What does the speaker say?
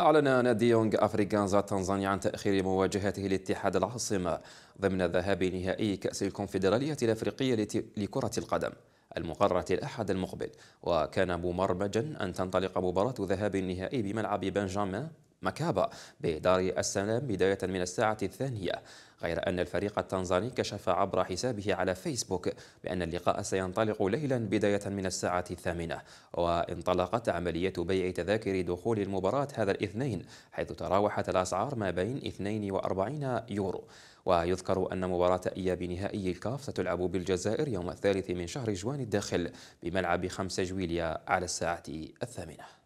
أعلن نادي يونغ أفريكانزا تنزانيا عن تأخير مواجهته لاتحاد العاصمة ضمن ذهاب نهائي كأس الكونفدرالية الأفريقية لكرة القدم المقررة الأحد المقبل وكان ممرمجا أن تنطلق مباراة ذهاب النهائي بملعب بنجامين مكابا بدار السلام بداية من الساعة الثانية غير أن الفريق التنزاني كشف عبر حسابه على فيسبوك بأن اللقاء سينطلق ليلا بداية من الساعة الثامنة وانطلقت عملية بيع تذاكر دخول المباراة هذا الاثنين حيث تراوحت الأسعار ما بين 42 يورو ويذكر أن مباراة إياب نهائي الكاف ستلعب بالجزائر يوم الثالث من شهر جوان الداخل بملعب 5 جويليا على الساعة الثامنة